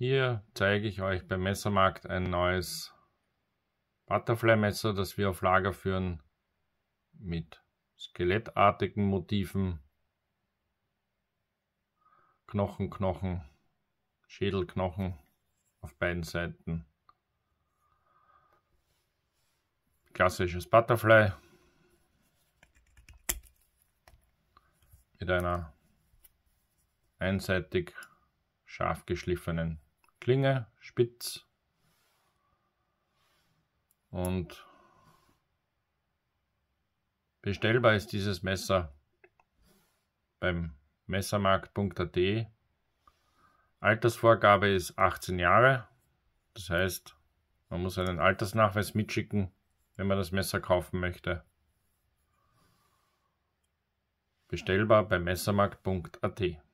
Hier zeige ich euch beim Messermarkt ein neues Butterfly-Messer, das wir auf Lager führen mit skelettartigen Motiven, Knochen, Knochen, Schädelknochen auf beiden Seiten. Klassisches Butterfly mit einer einseitig scharf geschliffenen Klinge, spitz. Und bestellbar ist dieses Messer beim messermarkt.at. Altersvorgabe ist 18 Jahre. Das heißt, man muss einen Altersnachweis mitschicken, wenn man das Messer kaufen möchte. Bestellbar bei messermarkt.at.